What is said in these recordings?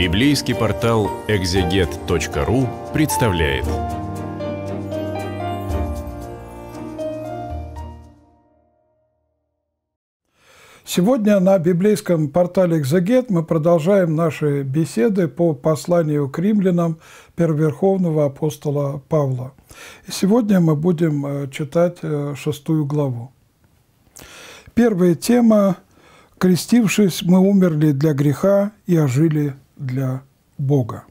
Библейский портал экзегет.ру представляет. Сегодня на библейском портале «Экзегет» мы продолжаем наши беседы по посланию к римлянам первоверховного апостола Павла. И сегодня мы будем э, читать э, шестую главу. Первая тема «Крестившись, мы умерли для греха и ожили для Бога.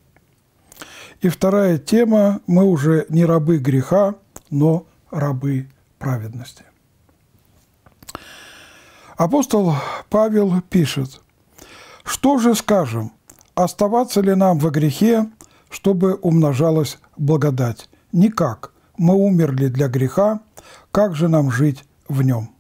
И вторая тема – мы уже не рабы греха, но рабы праведности. Апостол Павел пишет, «Что же скажем, оставаться ли нам во грехе, чтобы умножалась благодать? Никак. Мы умерли для греха, как же нам жить в нем?»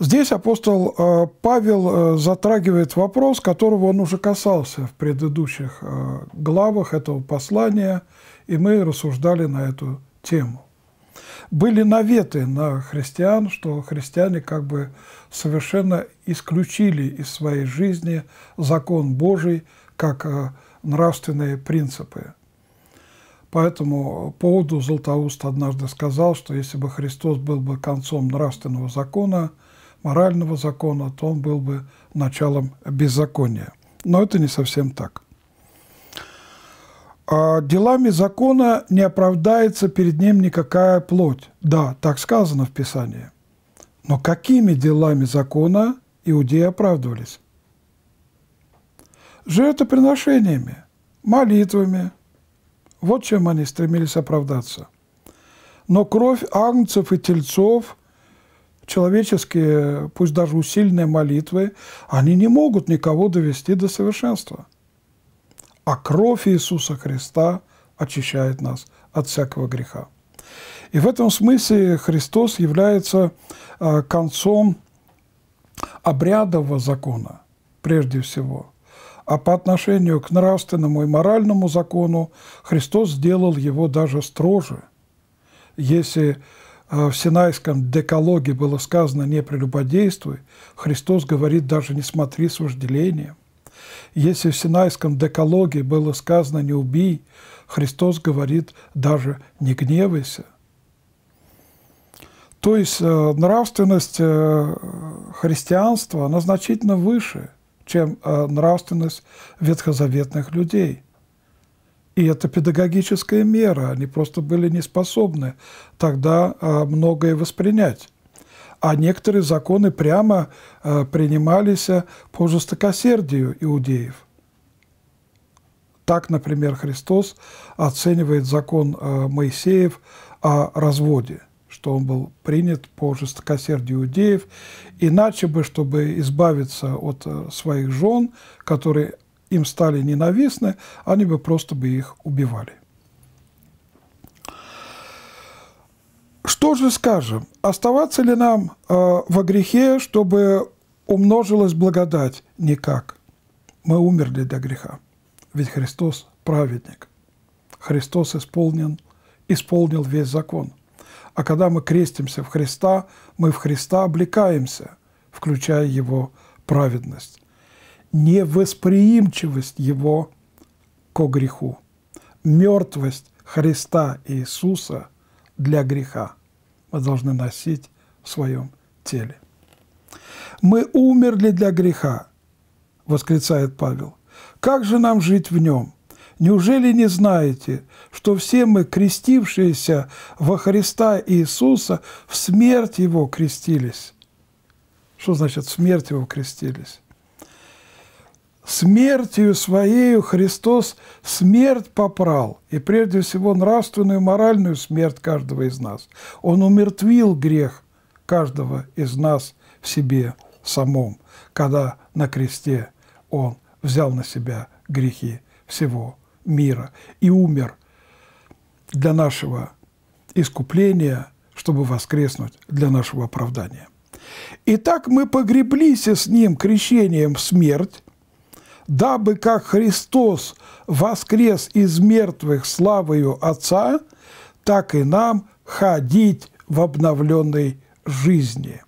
Здесь апостол э, Павел э, затрагивает вопрос, которого он уже касался в предыдущих э, главах этого послания, и мы рассуждали на эту тему. Были наветы на христиан, что христиане как бы совершенно исключили из своей жизни закон Божий как нравственные принципы. По этому поводу Златоуст однажды сказал, что если бы Христос был бы концом нравственного закона – морального закона, то он был бы началом беззакония. Но это не совсем так. А, «Делами закона не оправдается перед ним никакая плоть». Да, так сказано в Писании. Но какими делами закона иудеи оправдывались? Жертвоприношениями, молитвами. Вот чем они стремились оправдаться. Но кровь агнцев и тельцов – человеческие, пусть даже усиленные молитвы, они не могут никого довести до совершенства. А кровь Иисуса Христа очищает нас от всякого греха. И в этом смысле Христос является а, концом обрядового закона, прежде всего. А по отношению к нравственному и моральному закону Христос сделал его даже строже. Если а в Синайском декалоге было сказано «не прелюбодействуй», Христос говорит «даже не смотри с вожделением». Если в Синайском декалоге было сказано «не убий», Христос говорит «даже не гневайся». То есть э, нравственность э, христианства, она значительно выше, чем э, нравственность ветхозаветных людей – и это педагогическая мера. Они просто были не способны тогда а, многое воспринять. А некоторые законы прямо а, принимались а, по жестокосердию иудеев. Так, например, Христос оценивает закон Моисеев о разводе, что он был принят по жестокосердию иудеев. Иначе бы, чтобы избавиться от своих жен, которые им стали ненавистны, они бы просто бы их убивали. Что же скажем? Оставаться ли нам э, во грехе, чтобы умножилась благодать? Никак. Мы умерли для греха. Ведь Христос праведник. Христос исполнен, исполнил весь закон. А когда мы крестимся в Христа, мы в Христа облекаемся, включая Его праведность невосприимчивость его ко греху, мертвость Христа Иисуса для греха мы должны носить в своем теле. «Мы умерли для греха», – восклицает Павел. «Как же нам жить в нем? Неужели не знаете, что все мы, крестившиеся во Христа Иисуса, в смерть Его крестились?» Что значит «в смерть Его крестились»? Смертью Своею Христос смерть попрал, и прежде всего нравственную, и моральную смерть каждого из нас. Он умертвил грех каждого из нас в себе самом, когда на кресте Он взял на себя грехи всего мира и умер для нашего искупления, чтобы воскреснуть для нашего оправдания. Итак, мы погреблись с Ним крещением в смерть, дабы как Христос воскрес из мертвых славою Отца, так и нам ходить в обновленной жизни».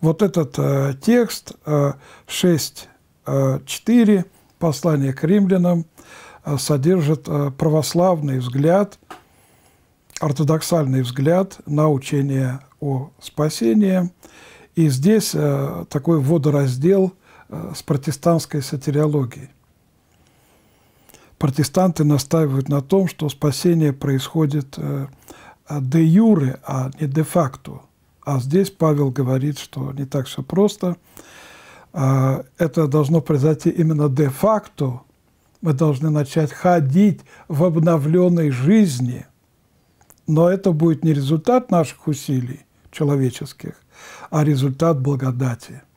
Вот этот э, текст э, 6.4 э, послания к римлянам э, содержит э, православный взгляд, ортодоксальный взгляд на учение о спасении. И здесь э, такой водораздел – Э, с протестантской сатириологией. Протестанты настаивают на том, что спасение происходит э, а, де юре, а не де факто. А здесь Павел говорит, что не так все просто. А, это должно произойти именно де факто. Мы должны начать ходить в обновленной жизни. Но это будет не результат наших усилий человеческих, а результат благодати –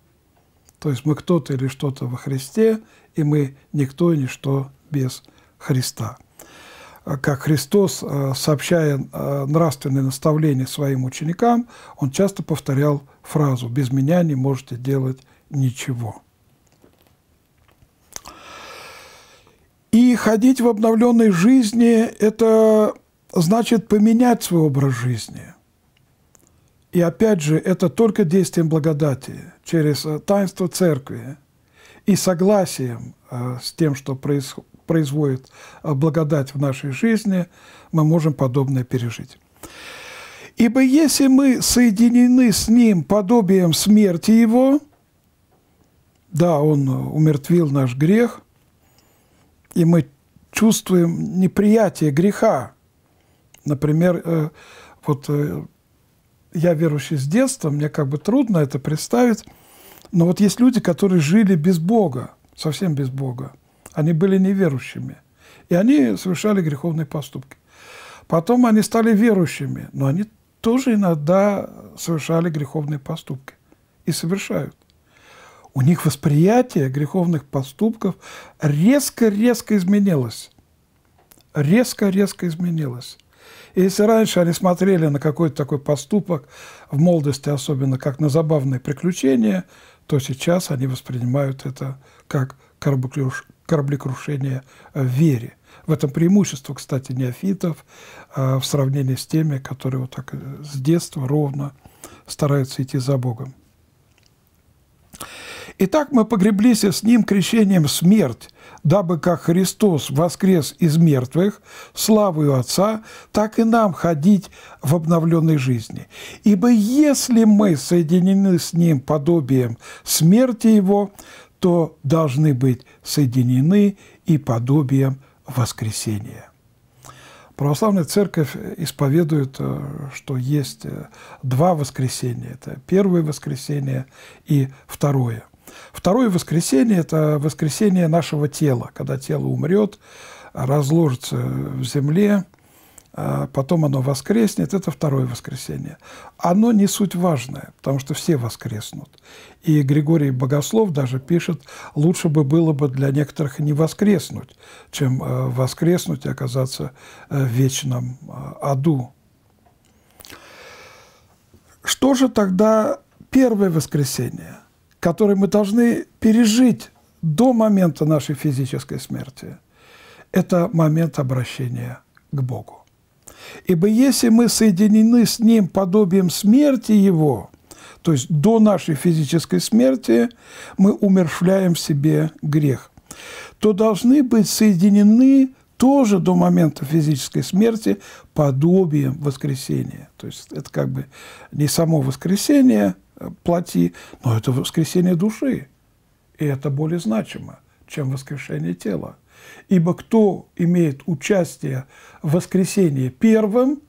то есть мы кто-то или что-то во Христе, и мы никто и ничто без Христа. А как Христос, а, сообщая а, нравственные наставления своим ученикам, он часто повторял фразу «без меня не можете делать ничего». И ходить в обновленной жизни – это значит поменять свой образ жизни. И опять же, это только действием благодати, через э, таинство церкви и согласием э, с тем, что производит э, благодать в нашей жизни, мы можем подобное пережить. Ибо если мы соединены с Ним подобием смерти Его, да, Он умертвил наш грех, и мы чувствуем неприятие греха. Например, вот я верующий с детства, мне как бы трудно это представить, но вот есть люди, которые жили без Бога, совсем без Бога. Они были неверующими, и они совершали греховные поступки. Потом они стали верующими, но они тоже иногда совершали греховные поступки и совершают. У них восприятие греховных поступков резко-резко изменилось. Резко-резко изменилось. И если раньше они смотрели на какой-то такой поступок, в молодости особенно, как на забавное приключение, то сейчас они воспринимают это как кораблекрушение в вере. В этом преимущество, кстати, неофитов а, в сравнении с теми, которые вот так э, с детства ровно стараются идти за Богом. Итак, мы погреблись с Ним крещением смерть, дабы как Христос воскрес из мертвых, славою Отца, так и нам ходить в обновленной жизни. Ибо если мы соединены с Ним подобием смерти Его, то должны быть соединены и подобием воскресения. Православная церковь исповедует, э, что есть э, два воскресения. Это первое воскресение и второе. Второе воскресенье – это воскресенье нашего тела, когда тело умрет, разложится в земле, а, потом оно воскреснет, это второе воскресенье. Оно не суть важное, потому что все воскреснут. И Григорий Богослов даже пишет, лучше бы было бы для некоторых не воскреснуть, чем а, воскреснуть и оказаться а, в вечном аду. Что же тогда первое воскресенье – который мы должны пережить до момента нашей физической смерти, это момент обращения к Богу. Ибо если мы соединены с Ним подобием смерти Его, то есть до нашей физической смерти мы умершляем в себе грех, то должны быть соединены тоже до момента физической смерти подобием воскресения. То есть это как бы не само воскресение – Э, плоти, но это воскресение души. И это более значимо, чем воскрешение тела. Ибо кто имеет участие в воскресении первым,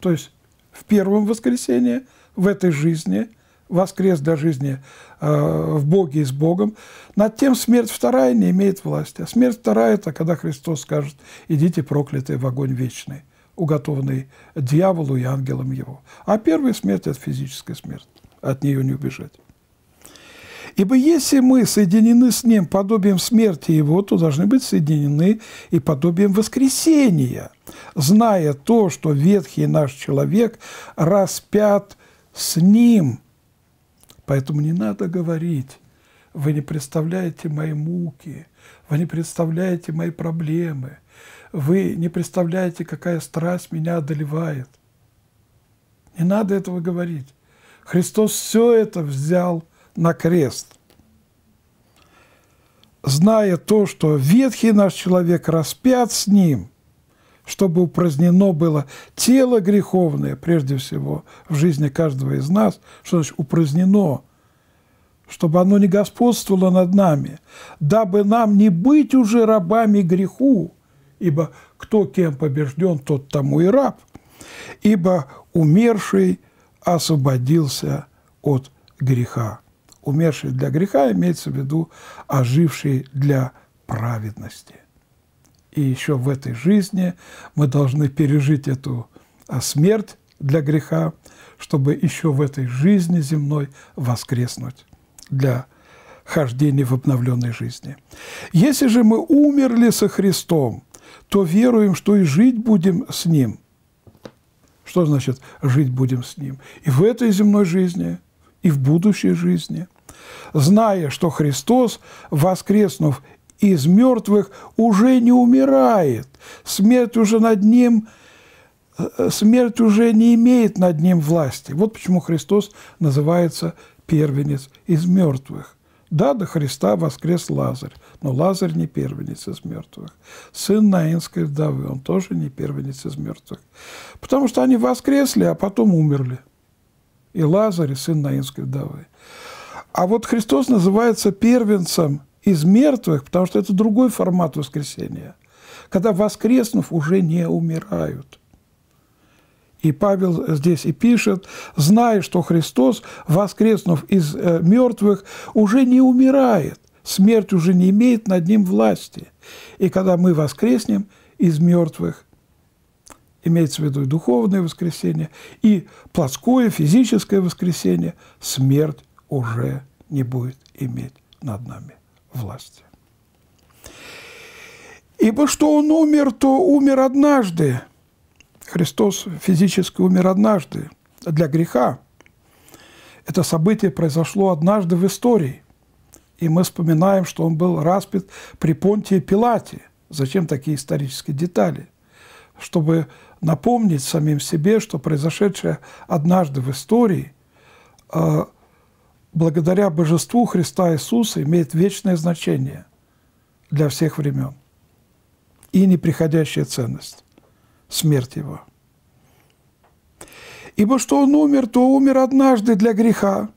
то есть в первом воскресении, в этой жизни, воскрес до жизни э, в Боге и с Богом, над тем смерть вторая не имеет власти. А смерть вторая – это когда Христос скажет «идите, проклятые, в огонь вечный» уготованный дьяволу и ангелам его. А первая смерть – это физическая смерть от нее не убежать. Ибо если мы соединены с Ним подобием смерти Его, то должны быть соединены и подобием воскресения, зная то, что ветхий наш человек распят с Ним. Поэтому не надо говорить, вы не представляете мои муки, вы не представляете мои проблемы, вы не представляете, какая страсть меня одолевает. Не надо этого говорить. Христос все это взял на крест. Зная то, что ветхий наш человек распят с ним, чтобы упразднено было тело греховное, прежде всего, в жизни каждого из нас, что значит упразднено, чтобы оно не господствовало над нами, дабы нам не быть уже рабами греху, ибо кто кем побежден, тот тому и раб, ибо умерший – освободился от греха. Умерший для греха имеется в виду оживший для праведности. И еще в этой жизни мы должны пережить эту а, смерть для греха, чтобы еще в этой жизни земной воскреснуть для хождения в обновленной жизни. Если же мы умерли со Христом, то веруем, что и жить будем с Ним – что значит «жить будем с Ним»? И в этой земной жизни, и в будущей жизни. Зная, что Христос, воскреснув из мертвых, уже не умирает, смерть уже над Ним э, смерть уже не имеет над ним власти. Вот почему Христос называется первенец из мертвых. Да, до Христа воскрес Лазарь, но Лазарь не первенец из мертвых. Сын Наинской вдовы, он тоже не первенец из мертвых. Потому что они воскресли, а потом умерли. И Лазарь, и сын Наинской вдовы. А вот Христос называется первенцем из мертвых, потому что это другой формат воскресения. Когда воскреснув, уже не умирают. И Павел здесь и пишет, зная, что Христос, воскреснув из э, мертвых, уже не умирает смерть уже не имеет над ним власти. И когда мы воскреснем из мертвых, имеется в виду и духовное воскресение, и плотское, физическое воскресение, смерть уже не будет иметь над нами власти. Ибо что он умер, то умер однажды. Христос физически умер однажды для греха. Это событие произошло однажды в истории – и мы вспоминаем, что он был распят при Понтии Пилате. Зачем такие исторические детали? Чтобы напомнить самим себе, что произошедшее однажды в истории, э, благодаря божеству Христа Иисуса, имеет вечное значение для всех времен и неприходящая ценность – смерть Его. Ибо что Он умер, то умер однажды для греха,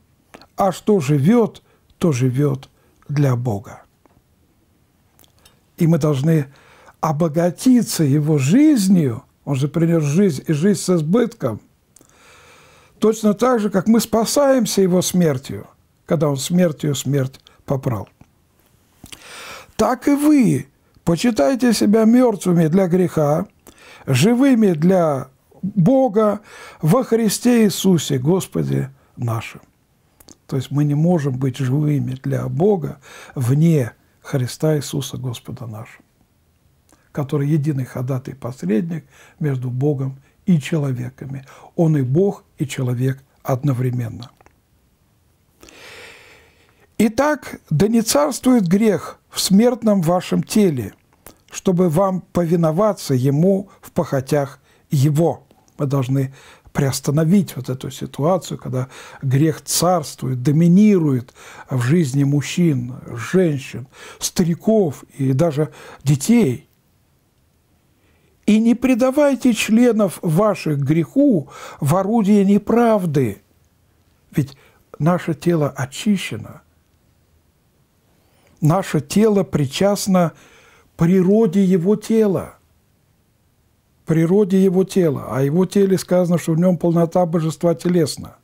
а что живет, то живет для Бога. И мы должны обогатиться Его жизнью, Он же принес жизнь, и жизнь с избытком, точно так же, как мы спасаемся Его смертью, когда Он смертью смерть попрал. Так и вы почитайте себя мертвыми для греха, живыми для Бога во Христе Иисусе, Господе нашим. То есть мы не можем быть живыми для Бога вне Христа Иисуса Господа нашего, который единый ходатай посредник между Богом и человеками. Он и Бог, и человек одновременно. Итак, да не царствует грех в смертном вашем теле, чтобы вам повиноваться ему в похотях его. Мы должны приостановить вот эту ситуацию, когда грех царствует, доминирует в жизни мужчин, женщин, стариков и даже детей. И не предавайте членов ваших греху в орудие неправды, ведь наше тело очищено, наше тело причастно природе его тела – природе его тела. О а его теле сказано, что в нем полнота божества телесна.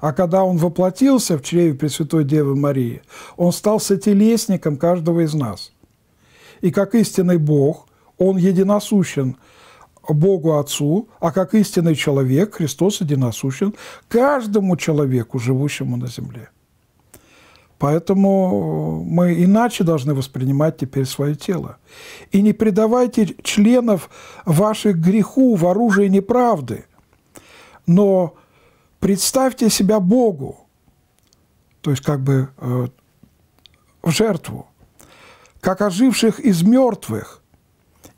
А когда он воплотился в чреве Пресвятой Девы Марии, он стал сотелесником каждого из нас. И как истинный Бог, он единосущен Богу Отцу, а как истинный человек Христос единосущен каждому человеку, живущему на земле. Поэтому э, мы иначе должны воспринимать теперь свое тело. И не предавайте членов ваших греху в оружие неправды, но представьте себя Богу, то есть как бы э, в жертву, как оживших из мертвых,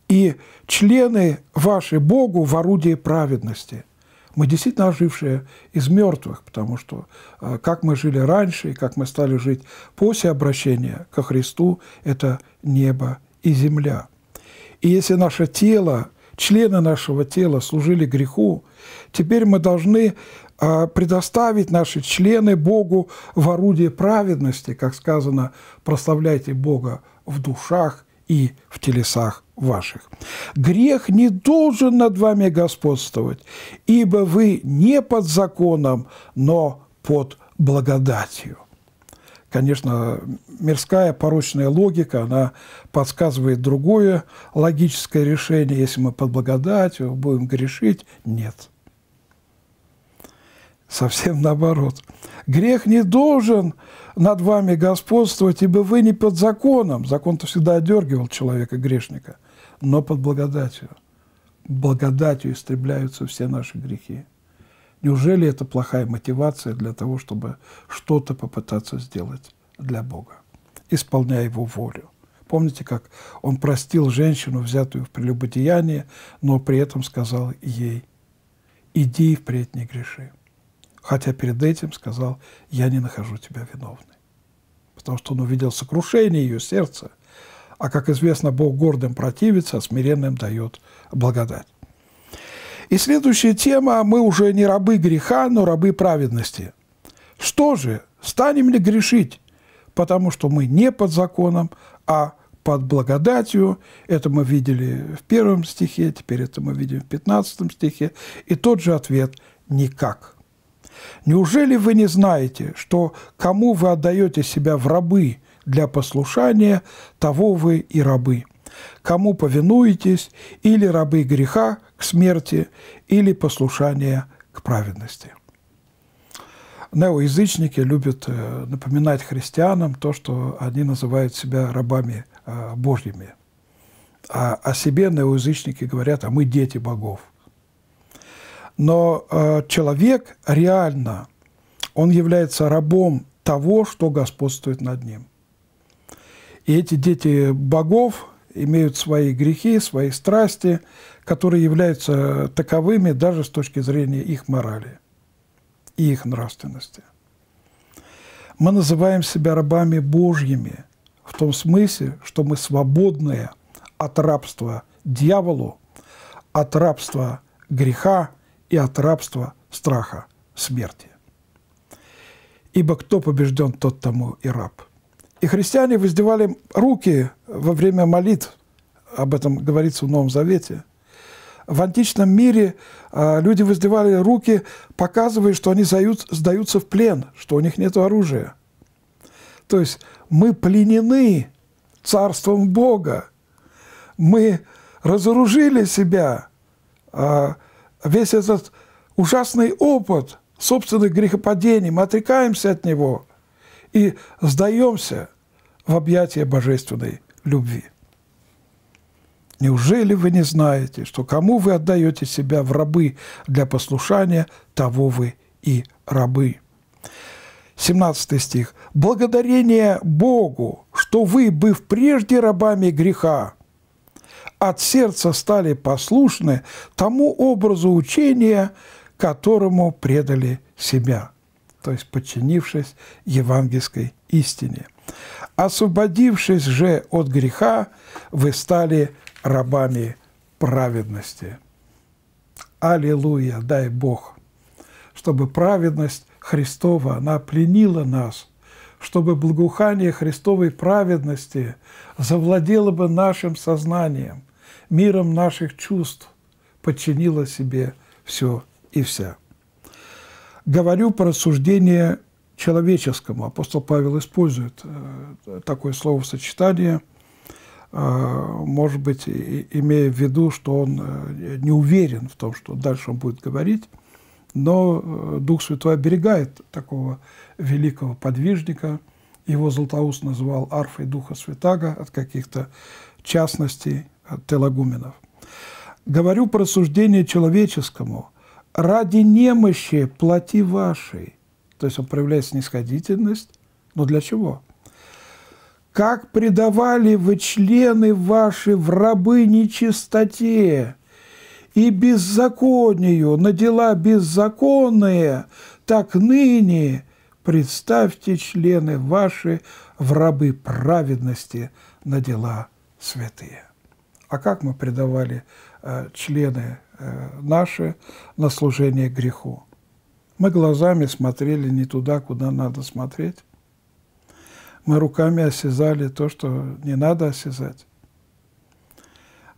и члены ваши Богу в орудии праведности – мы действительно ожившие из мертвых, потому что э, как мы жили раньше и как мы стали жить после обращения ко Христу, это небо и земля. И если наше тело, члены нашего тела служили греху, теперь мы должны э, предоставить наши члены Богу в орудие праведности, как сказано, прославляйте Бога в душах и в телесах ваших. Грех не должен над вами господствовать, ибо вы не под законом, но под благодатью. Конечно, мирская порочная логика, она подсказывает другое логическое решение. Если мы под благодатью будем грешить, нет – совсем наоборот. Грех не должен над вами господствовать, ибо вы не под законом. Закон-то всегда одергивал человека, грешника, но под благодатью. Благодатью истребляются все наши грехи. Неужели это плохая мотивация для того, чтобы что-то попытаться сделать для Бога, исполняя Его волю? Помните, как он простил женщину, взятую в прелюбодеяние, но при этом сказал ей, иди и впредь не греши хотя перед этим сказал, я не нахожу тебя виновной. Потому что он увидел сокрушение ее сердца, а, как известно, Бог гордым противится, а смиренным дает благодать. И следующая тема, мы уже не рабы греха, но рабы праведности. Что же, станем ли грешить? Потому что мы не под законом, а под благодатью. Это мы видели в первом стихе, теперь это мы видим в пятнадцатом стихе. И тот же ответ – никак. Неужели вы не знаете, что кому вы отдаете себя в рабы для послушания, того вы и рабы? Кому повинуетесь, или рабы греха к смерти, или послушания к праведности? Неоязычники любят э, напоминать христианам то, что они называют себя рабами э, Божьими. А о себе неоязычники говорят, а мы дети богов – но э, человек реально, он является рабом того, что господствует над ним. И эти дети богов имеют свои грехи, свои страсти, которые являются таковыми даже с точки зрения их морали и их нравственности. Мы называем себя рабами Божьими в том смысле, что мы свободные от рабства дьяволу, от рабства греха, и от рабства, страха, смерти. Ибо кто побежден, тот тому и раб. И христиане воздевали руки во время молитв, об этом говорится в Новом Завете. В античном мире а, люди воздевали руки, показывая, что они сдаются в плен, что у них нет оружия. То есть мы пленены царством Бога, мы разоружили себя а, – весь этот ужасный опыт собственных грехопадений, мы отрекаемся от него и сдаемся в объятия божественной любви. Неужели вы не знаете, что кому вы отдаете себя в рабы для послушания, того вы и рабы? 17 стих. «Благодарение Богу, что вы, быв прежде рабами греха, от сердца стали послушны тому образу учения, которому предали себя, то есть подчинившись евангельской истине. Освободившись же от греха, вы стали рабами праведности. Аллилуйя, дай Бог, чтобы праведность Христова, она пленила нас, чтобы благоухание Христовой праведности завладело бы нашим сознанием – миром наших чувств подчинила себе все и вся. Говорю про рассуждению человеческому. Апостол Павел использует э, такое словосочетание, э, может быть, имея в виду, что он э, не уверен в том, что дальше он будет говорить, но Дух Святой оберегает такого великого подвижника. Его Златоуст называл арфой Духа Святаго от каких-то частностей Телагуменов. «Говорю про суждение человеческому. Ради немощи плати вашей». То есть он проявляет снисходительность. Но для чего? «Как предавали вы члены ваши в рабы нечистоте и беззаконию на дела беззаконные, так ныне представьте члены ваши в рабы праведности на дела святые а как мы предавали э, члены э, наши на служение греху. Мы глазами смотрели не туда, куда надо смотреть. Мы руками осязали то, что не надо осязать.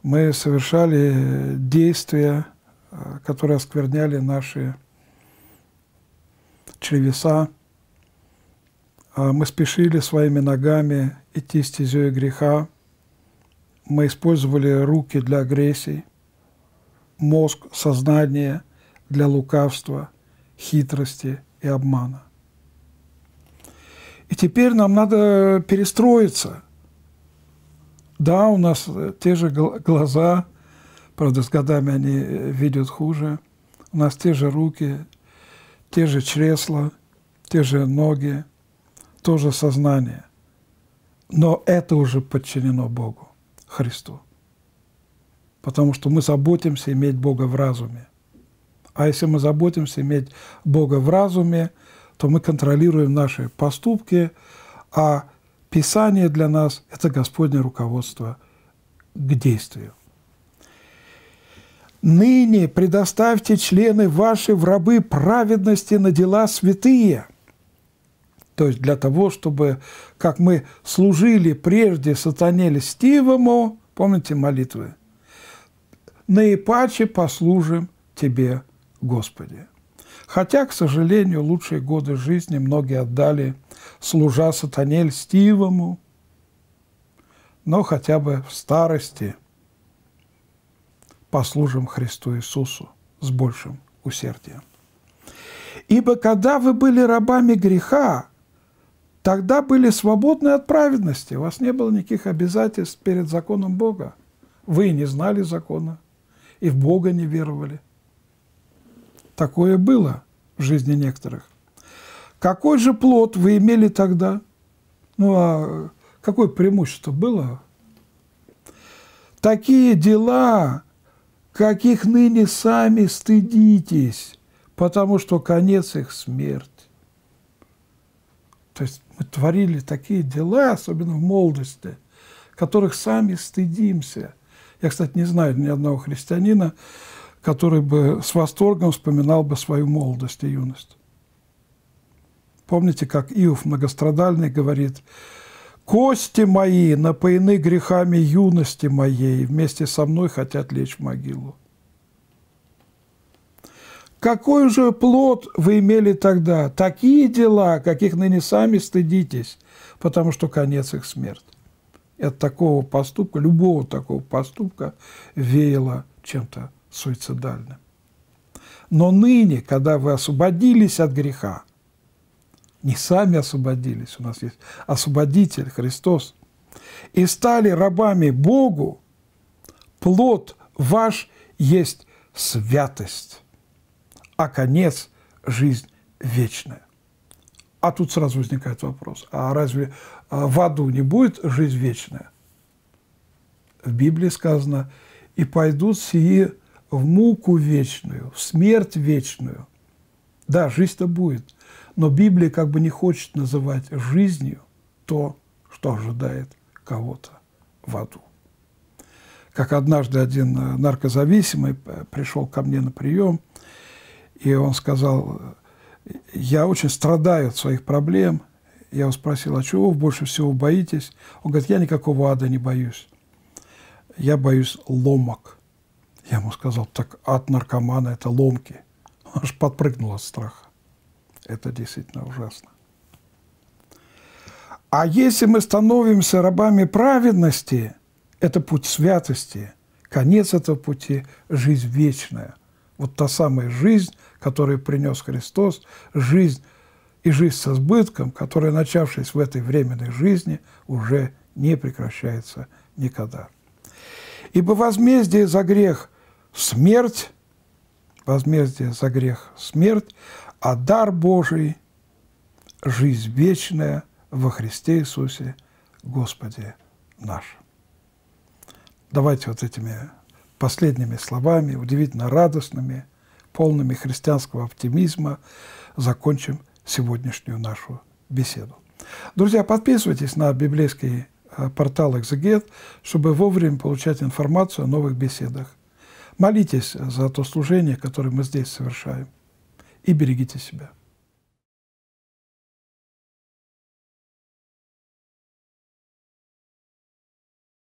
Мы совершали действия, э, которые оскверняли наши чревеса. А мы спешили своими ногами идти стезей греха, мы использовали руки для агрессии, мозг, сознание для лукавства, хитрости и обмана. И теперь нам надо перестроиться. Да, у нас э, те же глаза, правда, с годами они э, видят хуже, у нас те же руки, те же чресла, те же ноги, то же сознание. Но это уже подчинено Богу. Христу. Потому что мы заботимся иметь Бога в разуме. А если мы заботимся иметь Бога в разуме, то мы контролируем наши поступки, а Писание для нас – это Господнее руководство к действию. «Ныне предоставьте члены ваши в рабы праведности на дела святые». То есть для того, чтобы, как мы служили прежде сатане льстивому, помните молитвы, наипаче послужим Тебе, Господи. Хотя, к сожалению, лучшие годы жизни многие отдали, служа сатане льстивому, но хотя бы в старости послужим Христу Иисусу с большим усердием. Ибо когда вы были рабами греха, Тогда были свободны от праведности, у вас не было никаких обязательств перед законом Бога. Вы не знали закона и в Бога не веровали. Такое было в жизни некоторых. Какой же плод вы имели тогда? Ну, а какое преимущество было? Такие дела, каких ныне сами стыдитесь, потому что конец их смерть. То есть мы творили такие дела, особенно в молодости, которых сами стыдимся. Я, кстати, не знаю ни одного христианина, который бы с восторгом вспоминал бы свою молодость и юность. Помните, как Иов многострадальный говорит, «Кости мои напоены грехами юности моей, вместе со мной хотят лечь в могилу» какой же плод вы имели тогда? Такие дела, каких ныне сами стыдитесь, потому что конец их смерть. И от такого поступка, любого такого поступка веяло чем-то суицидальным. Но ныне, когда вы освободились от греха, не сами освободились, у нас есть освободитель Христос, и стали рабами Богу, плод ваш есть святость, а конец – жизнь вечная. А тут сразу возникает вопрос, а разве а, в аду не будет жизнь вечная? В Библии сказано, и пойдут сии в муку вечную, в смерть вечную. Да, жизнь-то будет, но Библия как бы не хочет называть жизнью то, что ожидает кого-то в аду. Как однажды один э, наркозависимый э, пришел ко мне на прием – и он сказал, я очень страдаю от своих проблем. Я его спросил, а чего вы больше всего боитесь? Он говорит, я никакого ада не боюсь. Я боюсь ломок. Я ему сказал, так ад наркомана – это ломки. Он аж подпрыгнул от страха. Это действительно ужасно. А если мы становимся рабами праведности, это путь святости, конец этого пути – жизнь вечная – вот та самая жизнь, которую принес Христос, жизнь и жизнь со сбытком, которая, начавшись в этой временной жизни, уже не прекращается никогда. Ибо возмездие за грех – смерть, возмездие за грех – смерть, а дар Божий – жизнь вечная во Христе Иисусе, Господе наш. Давайте вот этими последними словами, удивительно радостными, полными христианского оптимизма, закончим сегодняшнюю нашу беседу. Друзья, подписывайтесь на библейский э, портал «Экзегет», чтобы вовремя получать информацию о новых беседах. Молитесь за то служение, которое мы здесь совершаем, и берегите себя.